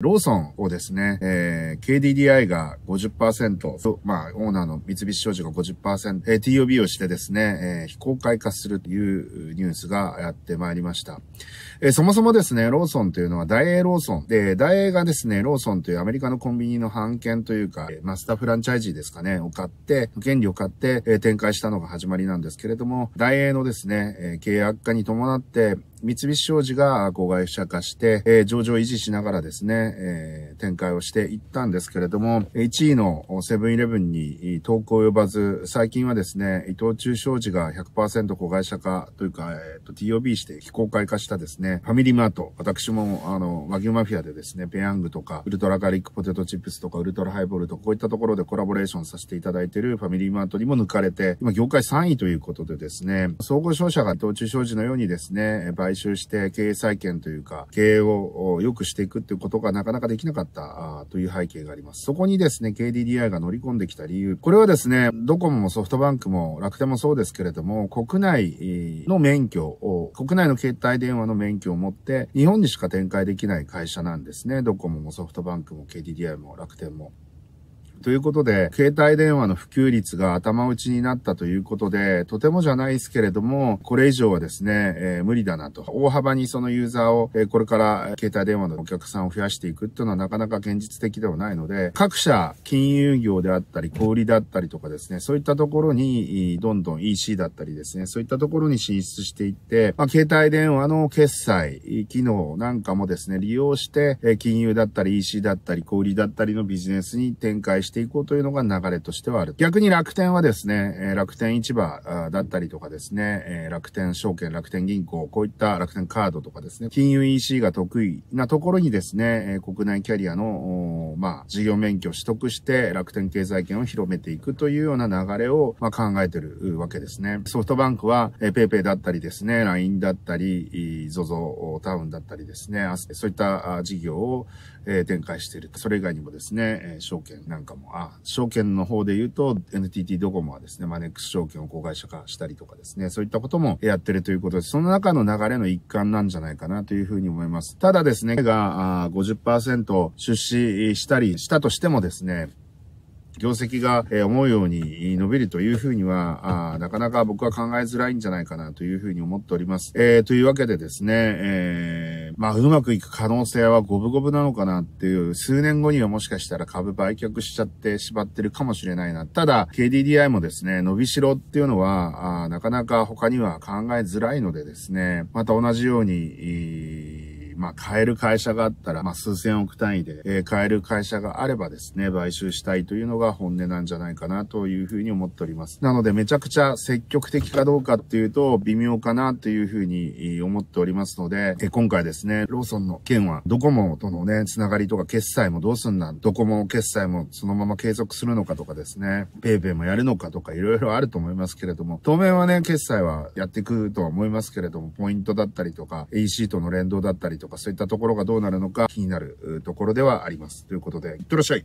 ローソンをですね、えー、KDDI が50%、まあ、オーナーの三菱商事が50%、えー、TOB をしてですね、えー、非公開化するというニュースがやってまいりました。えー、そもそもですね、ローソンというのは大英ローソンで、大英がですね、ローソンというアメリカのコンビニの版権というか、マスターフランチャイジーですかね、を買って、権利を買って、えー、展開したのが始まりなんですけれども、大英のですね、えー、化に伴って、三菱商事が子会社化して、えー、上場維持しながらですね、えー、展開をしていったんですけれども、1位のセブンイレブンに投稿を呼ばず、最近はですね、伊藤忠商事が100%子会社化というか、えー TOB して非公開化したですね、ファミリーマート、私もあの、和牛マフィアでですね、ペヤングとか、ウルトラガーリックポテトチップスとか、ウルトラハイボールとか、こういったところでコラボレーションさせていただいているファミリーマートにも抜かれて、今業界3位ということでですね、総合商社が伊藤忠商事のようにですね、バ買収して経営再建というか、経営を良くしていくっていうことがなかなかできなかったという背景があります。そこにですね、KDDI が乗り込んできた理由。これはですね、ドコモもソフトバンクも楽天もそうですけれども、国内の免許を、国内の携帯電話の免許を持って、日本にしか展開できない会社なんですね。ドコモもソフトバンクも KDDI も楽天も。ということで、携帯電話の普及率が頭打ちになったということで、とてもじゃないですけれども、これ以上はですね、えー、無理だなと。大幅にそのユーザーを、えー、これから携帯電話のお客さんを増やしていくっていうのはなかなか現実的ではないので、各社、金融業であったり、小売だったりとかですね、そういったところに、どんどん EC だったりですね、そういったところに進出していって、まあ、携帯電話の決済、機能なんかもですね、利用して、えー、金融だったり EC だったり、小売だったりのビジネスに展開してしていこうというのが流れとしてはある。逆に楽天はですね、楽天市場だったりとかですね、楽天証券、楽天銀行、こういった楽天カードとかですね、金融 EC が得意なところにですね、国内キャリアの、まあ、事業免許を取得して楽天経済圏を広めていくというような流れを、まあ、考えてるわけですね。ソフトバンクは、えペイペイだったりですね、LINE だったり、ZOZO タウンだったりですね、そういった事業を、え展開している。それ以外にもですね、証券なんかもも、あ、証券の方で言うと NTT ドコモはですね、マネックス証券を子会社化したりとかですね、そういったこともやってるということで、その中の流れの一環なんじゃないかなというふうに思います。ただですね、があ50%出資したりしたとしてもですね、業績が思うように伸びるというふうには、なかなか僕は考えづらいんじゃないかなというふうに思っております。えー、というわけでですね、えーまあ、うまくいく可能性は五分五分なのかなっていう、数年後にはもしかしたら株売却しちゃってしまってるかもしれないな。ただ、KDDI もですね、伸びしろっていうのは、あなかなか他には考えづらいのでですね、また同じように、まあ、買える会社があったら、まあ、数千億単位で、えー、買える会社があればですね、買収したいというのが本音なんじゃないかなというふうに思っております。なので、めちゃくちゃ積極的かどうかっていうと、微妙かなというふうに思っておりますので、えー、今回ですね、ローソンの件は、ドコモとのね、つながりとか決済もどうすんだ、ドコモ決済もそのまま継続するのかとかですね、ペイペイもやるのかとか、いろいろあると思いますけれども、当面はね、決済はやっていくとは思いますけれども、ポイントだったりとか、EC との連動だったりとか、か、そういったところがどうなるのか気になるところではあります。ということで、いってらっしゃい。